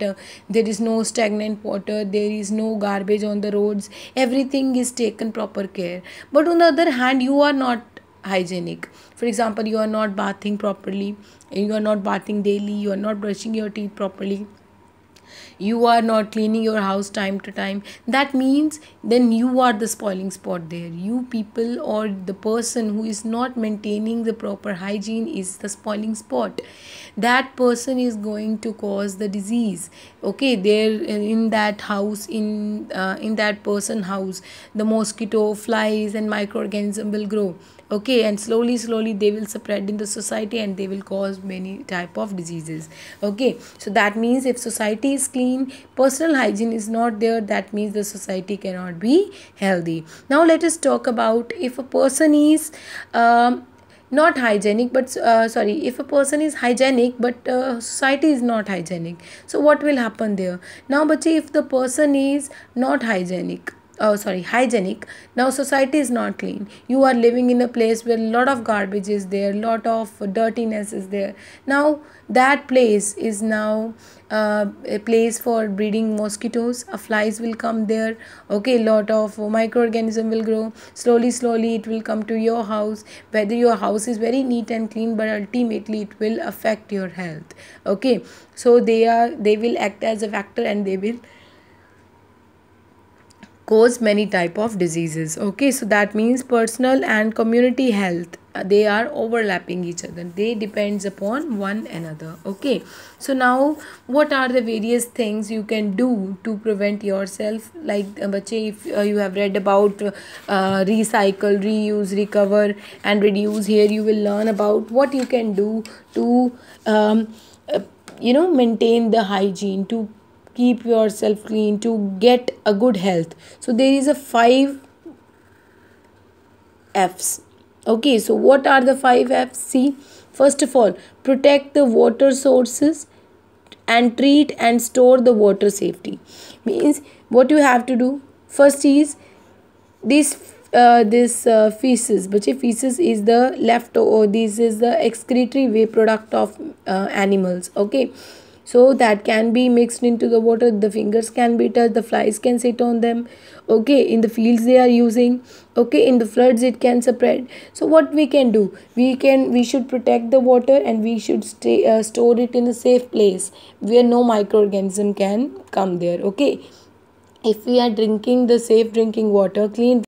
Uh, there is no stagnant water there is no garbage on the roads everything is taken proper care but on the other hand you are not hygienic for example you are not bathing properly you are not bathing daily you are not brushing your teeth properly you are not cleaning your house time to time that means then you are the spoiling spot there you people or the person who is not maintaining the proper hygiene is the spoiling spot that person is going to cause the disease okay there in that house in uh, in that person house the mosquito flies and microorganism will grow okay and slowly slowly they will spread in the society and they will cause many type of diseases okay so that means if society is is clean personal hygiene is not there that means the society cannot be healthy now let us talk about if a person is um, not hygienic but uh, sorry if a person is hygienic but uh, society is not hygienic so what will happen there now but if the person is not hygienic oh sorry hygienic now society is not clean you are living in a place where a lot of garbage is there lot of dirtiness is there now that place is now uh, a place for breeding mosquitoes uh, flies will come there okay lot of microorganism will grow slowly slowly it will come to your house whether your house is very neat and clean but ultimately it will affect your health okay so they are they will act as a factor and they will cause many type of diseases okay so that means personal and community health uh, they are overlapping each other they depends upon one another okay so now what are the various things you can do to prevent yourself like uh, bache if uh, you have read about uh, recycle reuse recover and reduce here you will learn about what you can do to um, uh, you know maintain the hygiene to keep yourself clean to get a good health so there is a five f's okay so what are the five f's see first of all protect the water sources and treat and store the water safety means what you have to do first is this uh, this uh, feces but feces is the left or oh, this is the excretory way product of uh, animals okay so that can be mixed into the water the fingers can be touched the flies can sit on them okay in the fields they are using okay in the floods it can spread so what we can do we can we should protect the water and we should stay uh, store it in a safe place where no microorganism can come there okay if we are drinking the safe drinking water clean